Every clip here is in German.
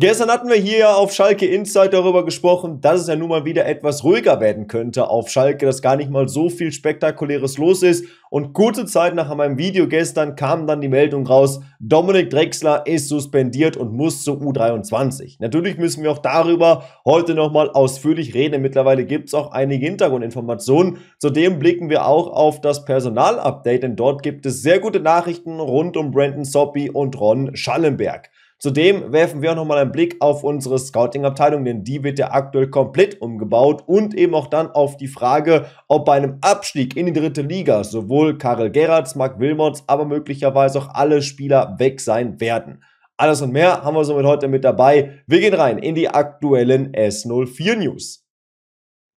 Gestern hatten wir hier auf Schalke Insight darüber gesprochen, dass es ja nun mal wieder etwas ruhiger werden könnte auf Schalke, dass gar nicht mal so viel Spektakuläres los ist. Und kurze Zeit nach meinem Video gestern kam dann die Meldung raus, Dominik Drexler ist suspendiert und muss zur U23. Natürlich müssen wir auch darüber heute nochmal ausführlich reden. Mittlerweile gibt es auch einige Hintergrundinformationen. Zudem blicken wir auch auf das Personalupdate, denn dort gibt es sehr gute Nachrichten rund um Brandon Soppy und Ron Schallenberg. Zudem werfen wir auch nochmal einen Blick auf unsere Scouting-Abteilung, denn die wird ja aktuell komplett umgebaut und eben auch dann auf die Frage, ob bei einem Abstieg in die dritte Liga sowohl Karel Gerrards, Mark Wilmots, aber möglicherweise auch alle Spieler weg sein werden. Alles und mehr haben wir somit heute mit dabei. Wir gehen rein in die aktuellen S04 News.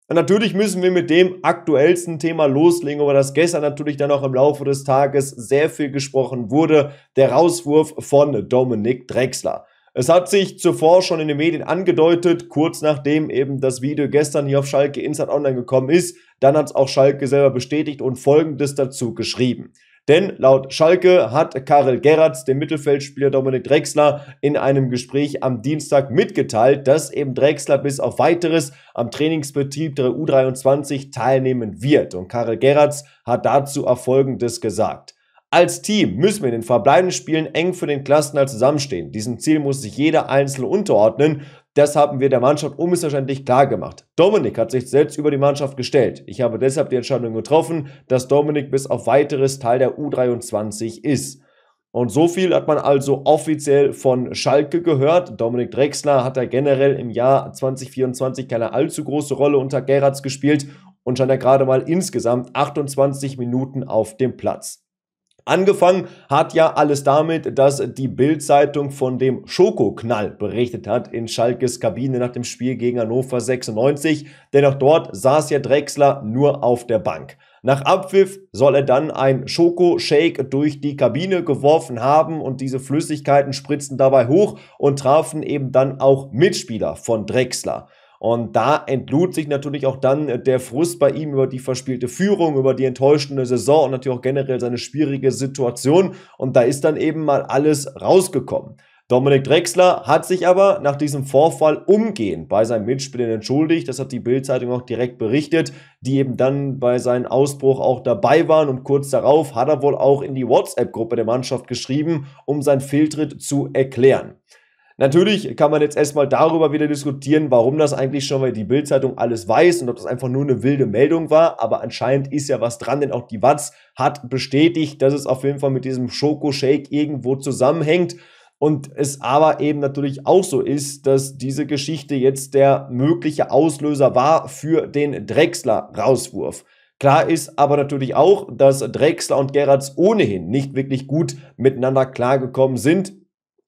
Und natürlich müssen wir mit dem aktuellsten Thema loslegen, über das gestern natürlich dann auch im Laufe des Tages sehr viel gesprochen wurde, der Rauswurf von Dominik Drexler. Es hat sich zuvor schon in den Medien angedeutet, kurz nachdem eben das Video gestern hier auf Schalke Inside Online gekommen ist, dann hat es auch Schalke selber bestätigt und folgendes dazu geschrieben. Denn laut Schalke hat Karel Gerrards, dem Mittelfeldspieler Dominik Drexler, in einem Gespräch am Dienstag mitgeteilt, dass eben Drexler bis auf weiteres am Trainingsbetrieb der U23 teilnehmen wird. Und Karel Gerrards hat dazu auch Folgendes gesagt. Als Team müssen wir in den verbleibenden Spielen eng für den Klassenerhalt zusammenstehen. Diesem Ziel muss sich jeder Einzelne unterordnen, das haben wir der Mannschaft unmissverständlich klar gemacht. Dominik hat sich selbst über die Mannschaft gestellt. Ich habe deshalb die Entscheidung getroffen, dass Dominik bis auf weiteres Teil der U23 ist. Und so viel hat man also offiziell von Schalke gehört. Dominik Drexler hat ja generell im Jahr 2024 keine allzu große Rolle unter Gerrards gespielt und stand ja gerade mal insgesamt 28 Minuten auf dem Platz. Angefangen hat ja alles damit, dass die Bild-Zeitung von dem Schokoknall berichtet hat in Schalkes Kabine nach dem Spiel gegen Hannover 96, denn auch dort saß ja Drexler nur auf der Bank. Nach Abpfiff soll er dann ein Schoko-Shake durch die Kabine geworfen haben und diese Flüssigkeiten spritzten dabei hoch und trafen eben dann auch Mitspieler von Drexler. Und da entlud sich natürlich auch dann äh, der Frust bei ihm über die verspielte Führung, über die enttäuschende Saison und natürlich auch generell seine schwierige Situation. Und da ist dann eben mal alles rausgekommen. Dominik Drexler hat sich aber nach diesem Vorfall umgehend bei seinen Mitspielern entschuldigt. Das hat die Bildzeitung auch direkt berichtet, die eben dann bei seinem Ausbruch auch dabei waren. Und kurz darauf hat er wohl auch in die WhatsApp-Gruppe der Mannschaft geschrieben, um seinen Fehltritt zu erklären. Natürlich kann man jetzt erstmal darüber wieder diskutieren, warum das eigentlich schon mal die Bildzeitung alles weiß und ob das einfach nur eine wilde Meldung war, aber anscheinend ist ja was dran, denn auch die Watz hat bestätigt, dass es auf jeden Fall mit diesem Schokoshake irgendwo zusammenhängt. Und es aber eben natürlich auch so ist, dass diese Geschichte jetzt der mögliche Auslöser war für den Drexler-Rauswurf. Klar ist aber natürlich auch, dass Drexler und Gerrards ohnehin nicht wirklich gut miteinander klargekommen sind.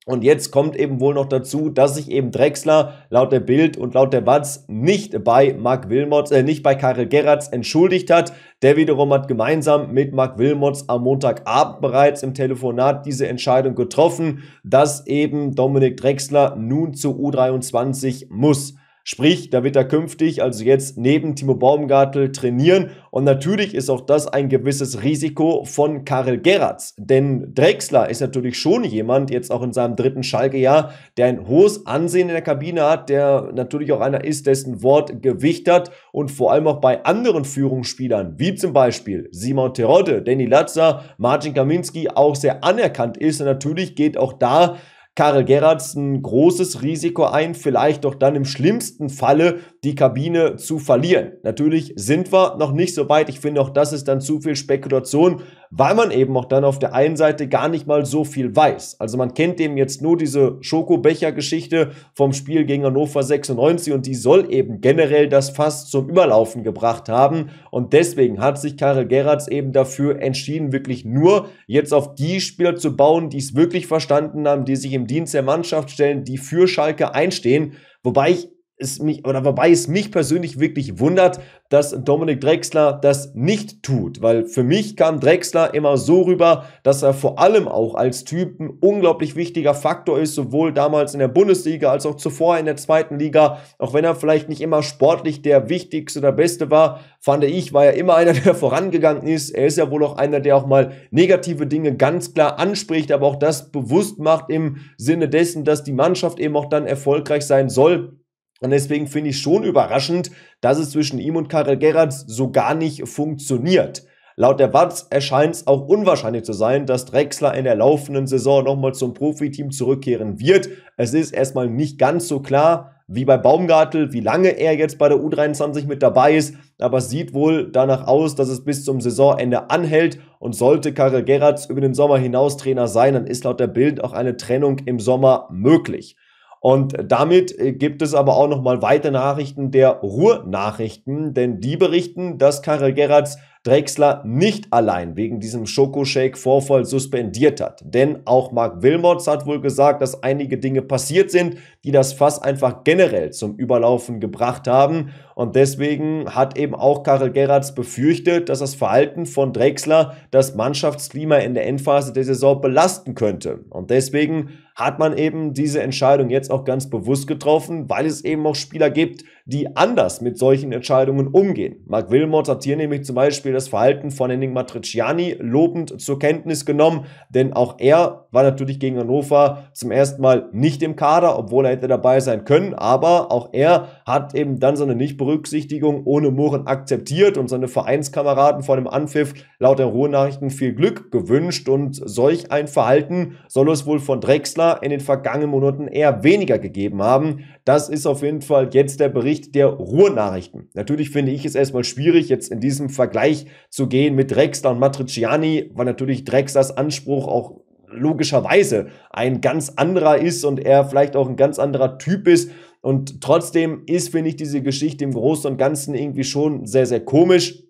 Und jetzt kommt eben wohl noch dazu, dass sich eben Drexler laut der Bild und laut der Watz nicht bei Mark Wilmots, äh, nicht bei Karel Gerrards entschuldigt hat. Der wiederum hat gemeinsam mit Mark Wilmots am Montagabend bereits im Telefonat diese Entscheidung getroffen, dass eben Dominik Drexler nun zu U23 muss. Sprich, da wird er künftig also jetzt neben Timo Baumgartel trainieren. Und natürlich ist auch das ein gewisses Risiko von Karel Gerrards. Denn Drexler ist natürlich schon jemand, jetzt auch in seinem dritten Schalkejahr, der ein hohes Ansehen in der Kabine hat, der natürlich auch einer ist, dessen Wort Gewicht hat. Und vor allem auch bei anderen Führungsspielern, wie zum Beispiel Simon Terodde, Danny Latzer, Marcin Kaminski, auch sehr anerkannt ist. Und natürlich geht auch da Karel Gerhards ein großes Risiko ein, vielleicht doch dann im schlimmsten Falle die Kabine zu verlieren. Natürlich sind wir noch nicht so weit. Ich finde auch, das ist dann zu viel Spekulation, weil man eben auch dann auf der einen Seite gar nicht mal so viel weiß. Also man kennt eben jetzt nur diese Schokobecher-Geschichte vom Spiel gegen Hannover 96 und die soll eben generell das Fass zum Überlaufen gebracht haben. Und deswegen hat sich Karel Gerrards eben dafür entschieden, wirklich nur jetzt auf die Spieler zu bauen, die es wirklich verstanden haben, die sich im Dienst der Mannschaft stellen, die für Schalke einstehen. Wobei ich es mich, oder wobei es mich persönlich wirklich wundert, dass Dominik Drexler das nicht tut, weil für mich kam Drexler immer so rüber, dass er vor allem auch als Typ ein unglaublich wichtiger Faktor ist, sowohl damals in der Bundesliga als auch zuvor in der zweiten Liga. Auch wenn er vielleicht nicht immer sportlich der wichtigste oder beste war, fand ich, war er immer einer, der vorangegangen ist. Er ist ja wohl auch einer, der auch mal negative Dinge ganz klar anspricht, aber auch das bewusst macht im Sinne dessen, dass die Mannschaft eben auch dann erfolgreich sein soll und deswegen finde ich schon überraschend, dass es zwischen ihm und Karel Gerrards so gar nicht funktioniert. Laut der Watz erscheint es auch unwahrscheinlich zu sein, dass Drexler in der laufenden Saison nochmal zum Profiteam zurückkehren wird. Es ist erstmal nicht ganz so klar, wie bei Baumgartel, wie lange er jetzt bei der U23 mit dabei ist, aber es sieht wohl danach aus, dass es bis zum Saisonende anhält und sollte Karel Gerrards über den Sommer hinaus Trainer sein, dann ist laut der Bild auch eine Trennung im Sommer möglich. Und damit äh, gibt es aber auch nochmal weitere Nachrichten der Ruhrnachrichten, denn die berichten, dass Karel Gerrards Drexler nicht allein wegen diesem Schokoshake-Vorfall suspendiert hat. Denn auch Mark Wilmots hat wohl gesagt, dass einige Dinge passiert sind, die das Fass einfach generell zum Überlaufen gebracht haben. Und deswegen hat eben auch Karel Gerrards befürchtet, dass das Verhalten von Drexler das Mannschaftsklima in der Endphase der Saison belasten könnte. Und deswegen hat man eben diese Entscheidung jetzt auch ganz bewusst getroffen, weil es eben auch Spieler gibt, die anders mit solchen Entscheidungen umgehen. Mark Wilmot hat hier nämlich zum Beispiel das Verhalten von Henning Matriciani lobend zur Kenntnis genommen, denn auch er war natürlich gegen Hannover zum ersten Mal nicht im Kader, obwohl er hätte dabei sein können, aber auch er hat eben dann seine Nichtberücksichtigung ohne Murren akzeptiert und seine Vereinskameraden vor dem Anpfiff laut der Ruhrnachrichten viel Glück gewünscht und solch ein Verhalten soll es wohl von Drexler in den vergangenen Monaten eher weniger gegeben haben. Das ist auf jeden Fall jetzt der Bericht Bericht der Ruhrnachrichten. Natürlich finde ich es erstmal schwierig, jetzt in diesem Vergleich zu gehen mit Drexler und Matriciani, weil natürlich Drexlers Anspruch auch logischerweise ein ganz anderer ist und er vielleicht auch ein ganz anderer Typ ist. Und trotzdem ist, finde ich, diese Geschichte im Großen und Ganzen irgendwie schon sehr, sehr komisch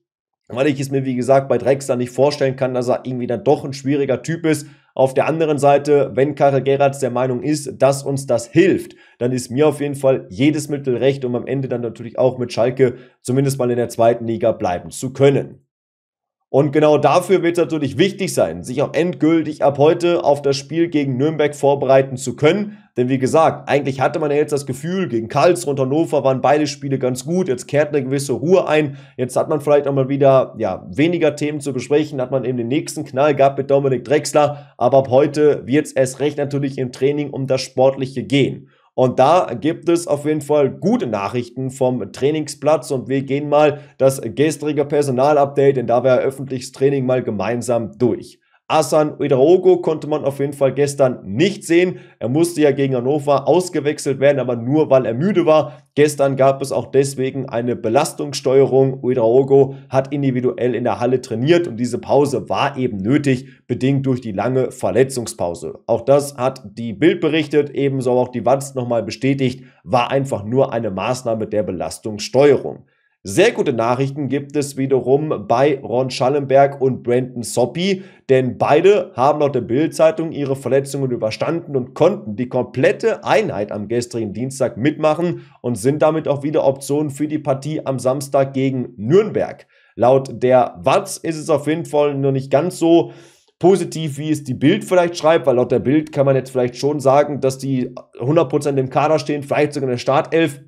weil ich es mir, wie gesagt, bei Drexler nicht vorstellen kann, dass er irgendwie dann doch ein schwieriger Typ ist. Auf der anderen Seite, wenn Karel Gerards der Meinung ist, dass uns das hilft, dann ist mir auf jeden Fall jedes Mittel recht, um am Ende dann natürlich auch mit Schalke zumindest mal in der zweiten Liga bleiben zu können. Und genau dafür wird es natürlich wichtig sein, sich auch endgültig ab heute auf das Spiel gegen Nürnberg vorbereiten zu können. Denn wie gesagt, eigentlich hatte man ja jetzt das Gefühl, gegen Karlsruhe und Hannover waren beide Spiele ganz gut. Jetzt kehrt eine gewisse Ruhe ein. Jetzt hat man vielleicht auch mal wieder ja, weniger Themen zu besprechen. Hat man eben den nächsten Knall gehabt mit Dominik Drexler. Aber ab heute wird es erst recht natürlich im Training um das Sportliche gehen. Und da gibt es auf jeden Fall gute Nachrichten vom Trainingsplatz und wir gehen mal das gestrige Personalupdate, denn da war öffentliches Training mal gemeinsam durch. Asan Uedraogo konnte man auf jeden Fall gestern nicht sehen. Er musste ja gegen Hannover ausgewechselt werden, aber nur weil er müde war. Gestern gab es auch deswegen eine Belastungssteuerung. Uedraogo hat individuell in der Halle trainiert und diese Pause war eben nötig, bedingt durch die lange Verletzungspause. Auch das hat die Bild berichtet, ebenso auch die Wanz nochmal bestätigt, war einfach nur eine Maßnahme der Belastungssteuerung. Sehr gute Nachrichten gibt es wiederum bei Ron Schallenberg und Brandon Soppy, denn beide haben laut der Bild-Zeitung ihre Verletzungen überstanden und konnten die komplette Einheit am gestrigen Dienstag mitmachen und sind damit auch wieder Optionen für die Partie am Samstag gegen Nürnberg. Laut der Watz ist es auf jeden Fall nur nicht ganz so positiv, wie es die Bild vielleicht schreibt, weil laut der Bild kann man jetzt vielleicht schon sagen, dass die 100% im Kader stehen, vielleicht sogar in der Startelf.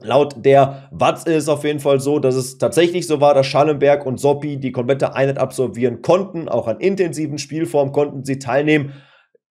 Laut der Watz ist es auf jeden Fall so, dass es tatsächlich so war, dass Schallenberg und Soppi die komplette Einheit absolvieren konnten. Auch an intensiven Spielformen konnten sie teilnehmen.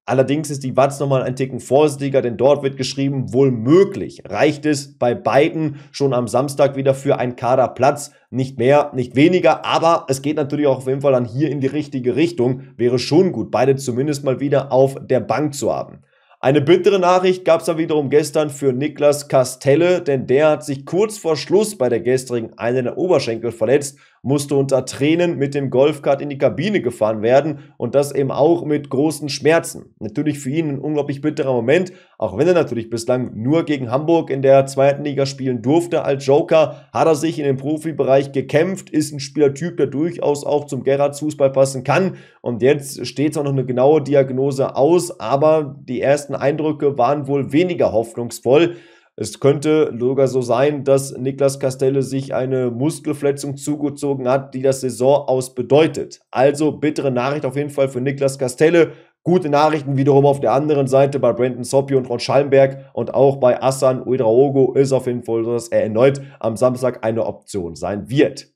Allerdings ist die Watz nochmal ein Ticken vorsichtiger, denn dort wird geschrieben, wohl möglich. Reicht es bei beiden schon am Samstag wieder für einen Kaderplatz? Nicht mehr, nicht weniger, aber es geht natürlich auch auf jeden Fall dann hier in die richtige Richtung. Wäre schon gut, beide zumindest mal wieder auf der Bank zu haben. Eine bittere Nachricht gab es da wiederum gestern für Niklas Castelle, denn der hat sich kurz vor Schluss bei der gestrigen Einheit der Oberschenkel verletzt musste unter Tränen mit dem Golfkart in die Kabine gefahren werden und das eben auch mit großen Schmerzen. Natürlich für ihn ein unglaublich bitterer Moment, auch wenn er natürlich bislang nur gegen Hamburg in der zweiten Liga spielen durfte als Joker, hat er sich in den Profibereich gekämpft, ist ein Spielertyp, der durchaus auch zum Gerrards Fußball passen kann und jetzt steht es auch noch eine genaue Diagnose aus, aber die ersten Eindrücke waren wohl weniger hoffnungsvoll. Es könnte sogar so sein, dass Niklas Castelle sich eine Muskelverletzung zugezogen hat, die das Saison aus bedeutet. Also bittere Nachricht auf jeden Fall für Niklas Castelle. Gute Nachrichten wiederum auf der anderen Seite bei Brandon Soppy und Ron Schallenberg und auch bei Assan Uedraogo ist auf jeden Fall so, dass er erneut am Samstag eine Option sein wird.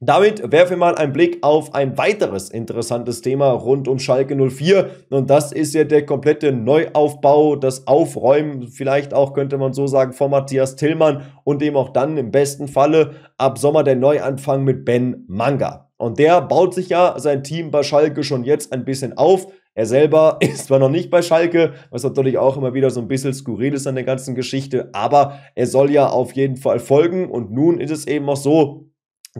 Damit werfen wir mal einen Blick auf ein weiteres interessantes Thema rund um Schalke 04 und das ist ja der komplette Neuaufbau, das Aufräumen, vielleicht auch könnte man so sagen, von Matthias Tillmann und dem auch dann im besten Falle ab Sommer der Neuanfang mit Ben Manga. Und der baut sich ja sein Team bei Schalke schon jetzt ein bisschen auf. Er selber ist zwar noch nicht bei Schalke, was natürlich auch immer wieder so ein bisschen skurril ist an der ganzen Geschichte, aber er soll ja auf jeden Fall folgen und nun ist es eben auch so,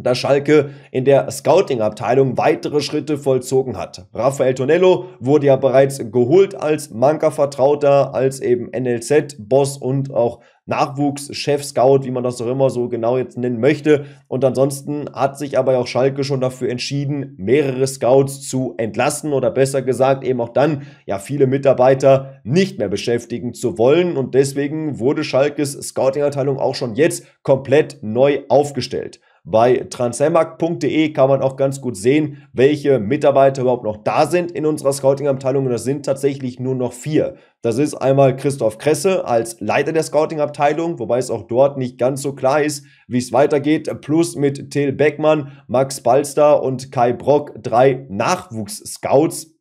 dass Schalke in der Scouting-Abteilung weitere Schritte vollzogen hat. Rafael Tonello wurde ja bereits geholt als Manka-Vertrauter, als eben NLZ-Boss und auch Nachwuchs-Chef-Scout, wie man das auch immer so genau jetzt nennen möchte. Und ansonsten hat sich aber auch Schalke schon dafür entschieden, mehrere Scouts zu entlassen oder besser gesagt eben auch dann ja viele Mitarbeiter nicht mehr beschäftigen zu wollen. Und deswegen wurde Schalkes Scouting-Abteilung auch schon jetzt komplett neu aufgestellt. Bei transfermarkt.de kann man auch ganz gut sehen, welche Mitarbeiter überhaupt noch da sind in unserer Scouting-Abteilung. Und das sind tatsächlich nur noch vier. Das ist einmal Christoph Kresse als Leiter der Scouting-Abteilung, wobei es auch dort nicht ganz so klar ist, wie es weitergeht. Plus mit Till Beckmann, Max Balster und Kai Brock drei Nachwuchs-Scouts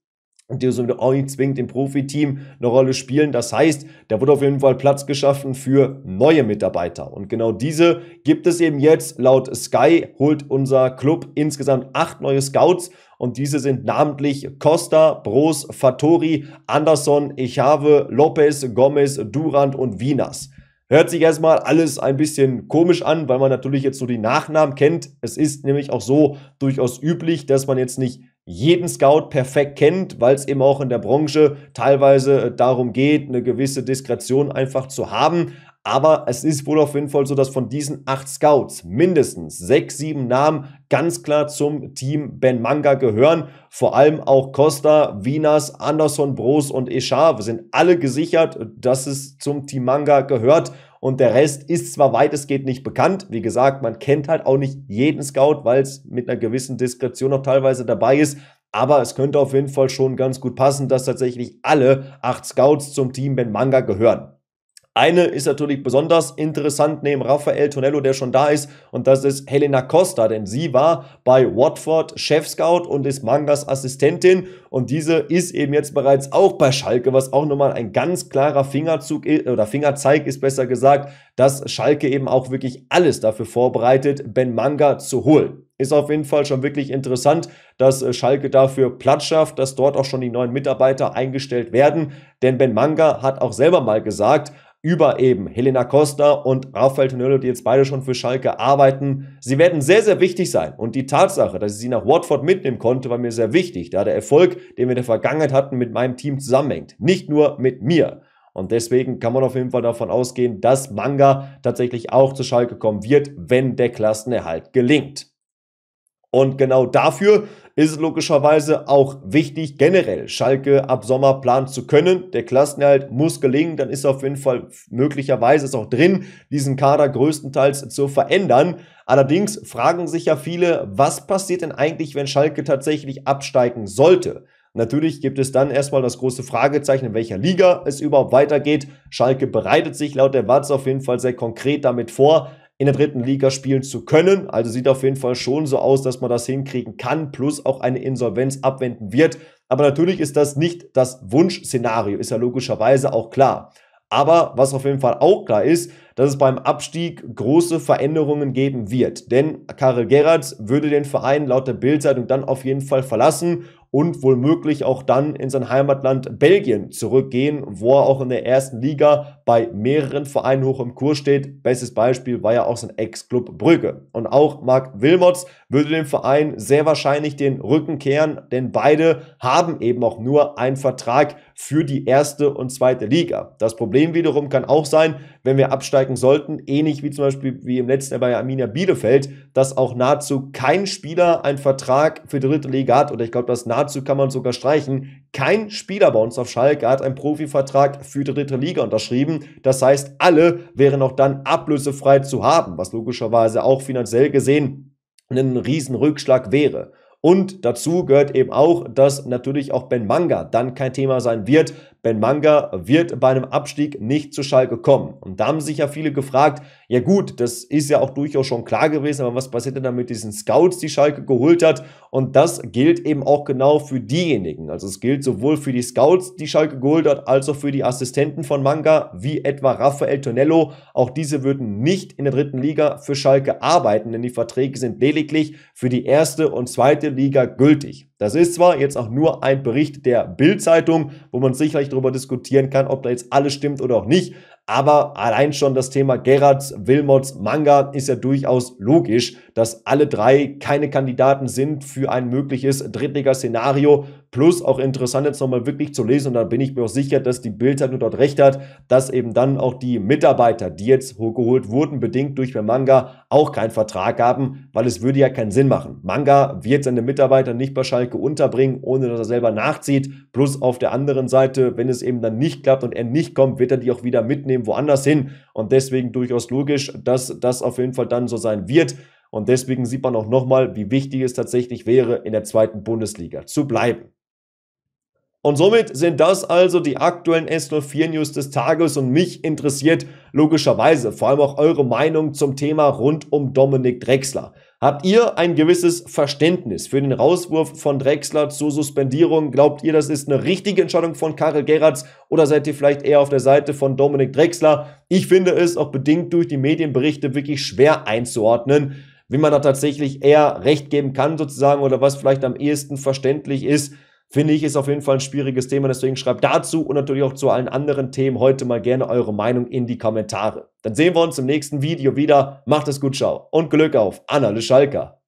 und die so auch nicht zwingend im Profiteam eine Rolle spielen. Das heißt, da wurde auf jeden Fall Platz geschaffen für neue Mitarbeiter. Und genau diese gibt es eben jetzt. Laut Sky holt unser Club insgesamt acht neue Scouts. Und diese sind namentlich Costa, Bros, Fattori, Anderson, Ichave, Lopez, Gomez, Durand und Vinas. Hört sich erstmal alles ein bisschen komisch an, weil man natürlich jetzt so die Nachnamen kennt. Es ist nämlich auch so durchaus üblich, dass man jetzt nicht jeden Scout perfekt kennt, weil es eben auch in der Branche teilweise äh, darum geht, eine gewisse Diskretion einfach zu haben. Aber es ist wohl auf jeden Fall so, dass von diesen acht Scouts mindestens sechs, sieben Namen ganz klar zum Team Ben Manga gehören. Vor allem auch Costa, Wieners, Anderson, Bros und Eschar sind alle gesichert, dass es zum Team Manga gehört und der Rest ist zwar weitestgehend nicht bekannt. Wie gesagt, man kennt halt auch nicht jeden Scout, weil es mit einer gewissen Diskretion noch teilweise dabei ist. Aber es könnte auf jeden Fall schon ganz gut passen, dass tatsächlich alle acht Scouts zum Team Ben Manga gehören. Eine ist natürlich besonders interessant neben Rafael Tonello, der schon da ist, und das ist Helena Costa, denn sie war bei Watford Chefscout und ist Mangas Assistentin und diese ist eben jetzt bereits auch bei Schalke, was auch nochmal ein ganz klarer Fingerzug oder Fingerzeig ist besser gesagt, dass Schalke eben auch wirklich alles dafür vorbereitet, Ben Manga zu holen. Ist auf jeden Fall schon wirklich interessant, dass äh, Schalke dafür Platz schafft, dass dort auch schon die neuen Mitarbeiter eingestellt werden. Denn Ben Manga hat auch selber mal gesagt, über eben Helena Costa und Rafael Tonello, die jetzt beide schon für Schalke arbeiten. Sie werden sehr, sehr wichtig sein. Und die Tatsache, dass ich sie nach Watford mitnehmen konnte, war mir sehr wichtig, da der Erfolg, den wir in der Vergangenheit hatten, mit meinem Team zusammenhängt. Nicht nur mit mir. Und deswegen kann man auf jeden Fall davon ausgehen, dass Manga tatsächlich auch zu Schalke kommen wird, wenn der Klassenerhalt gelingt. Und genau dafür ist es logischerweise auch wichtig, generell Schalke ab Sommer planen zu können. Der Klassenerhalt muss gelingen, dann ist auf jeden Fall möglicherweise es auch drin, diesen Kader größtenteils zu verändern. Allerdings fragen sich ja viele, was passiert denn eigentlich, wenn Schalke tatsächlich absteigen sollte? Natürlich gibt es dann erstmal das große Fragezeichen, in welcher Liga es überhaupt weitergeht. Schalke bereitet sich laut der Watz auf jeden Fall sehr konkret damit vor, in der dritten Liga spielen zu können. Also sieht auf jeden Fall schon so aus, dass man das hinkriegen kann, plus auch eine Insolvenz abwenden wird. Aber natürlich ist das nicht das Wunschszenario, ist ja logischerweise auch klar. Aber was auf jeden Fall auch klar ist, dass es beim Abstieg große Veränderungen geben wird. Denn Karel Gerrard würde den Verein laut der Bildzeitung dann auf jeden Fall verlassen und womöglich auch dann in sein Heimatland Belgien zurückgehen, wo er auch in der ersten Liga bei mehreren Vereinen hoch im Kurs steht. Bestes Beispiel war ja auch sein Ex-Club Brügge. Und auch Marc Wilmots würde dem Verein sehr wahrscheinlich den Rücken kehren, denn beide haben eben auch nur einen Vertrag für die erste und zweite Liga. Das Problem wiederum kann auch sein, wenn wir absteigen sollten, ähnlich wie zum Beispiel wie im letzten Jahr bei Arminia Bielefeld, dass auch nahezu kein Spieler einen Vertrag für die dritte Liga hat, oder ich glaube, das nahezu kann man sogar streichen, kein Spieler bei uns auf Schalke hat einen Profivertrag für die dritte Liga unterschrieben. Das heißt, alle wären auch dann ablösefrei zu haben, was logischerweise auch finanziell gesehen ein Riesenrückschlag wäre. Und dazu gehört eben auch, dass natürlich auch Ben Manga dann kein Thema sein wird. Ben Manga wird bei einem Abstieg nicht zu Schalke kommen. Und da haben sich ja viele gefragt, ja gut, das ist ja auch durchaus schon klar gewesen, aber was passiert denn dann mit diesen Scouts, die Schalke geholt hat? Und das gilt eben auch genau für diejenigen. Also es gilt sowohl für die Scouts, die Schalke geholt hat, als auch für die Assistenten von Manga, wie etwa Raphael Tonello. Auch diese würden nicht in der dritten Liga für Schalke arbeiten, denn die Verträge sind lediglich für die erste und zweite Liga gültig. Das ist zwar jetzt auch nur ein Bericht der Bild-Zeitung, wo man sicherlich darüber diskutieren kann, ob da jetzt alles stimmt oder auch nicht, aber allein schon das Thema Gerards, Wilmots, Manga ist ja durchaus logisch, dass alle drei keine Kandidaten sind für ein mögliches Drittliga-Szenario. Plus auch interessant jetzt nochmal wirklich zu lesen und da bin ich mir auch sicher, dass die Bildzeitung dort recht hat, dass eben dann auch die Mitarbeiter, die jetzt hochgeholt wurden, bedingt durch Manga, auch keinen Vertrag haben, weil es würde ja keinen Sinn machen. Manga wird seine Mitarbeiter nicht bei Schalke unterbringen, ohne dass er selber nachzieht. Plus auf der anderen Seite, wenn es eben dann nicht klappt und er nicht kommt, wird er die auch wieder mitnehmen woanders hin. Und deswegen durchaus logisch, dass das auf jeden Fall dann so sein wird. Und deswegen sieht man auch nochmal, wie wichtig es tatsächlich wäre, in der zweiten Bundesliga zu bleiben. Und somit sind das also die aktuellen S04 News des Tages und mich interessiert logischerweise vor allem auch eure Meinung zum Thema rund um Dominik Drexler. Habt ihr ein gewisses Verständnis für den Rauswurf von Drexler zur Suspendierung? Glaubt ihr, das ist eine richtige Entscheidung von Karel Gerards oder seid ihr vielleicht eher auf der Seite von Dominik Drexler? Ich finde es auch bedingt durch die Medienberichte wirklich schwer einzuordnen, wie man da tatsächlich eher Recht geben kann sozusagen oder was vielleicht am ehesten verständlich ist finde ich, ist auf jeden Fall ein schwieriges Thema. Deswegen schreibt dazu und natürlich auch zu allen anderen Themen heute mal gerne eure Meinung in die Kommentare. Dann sehen wir uns im nächsten Video wieder. Macht es gut, ciao und Glück auf. Anna Leschalka.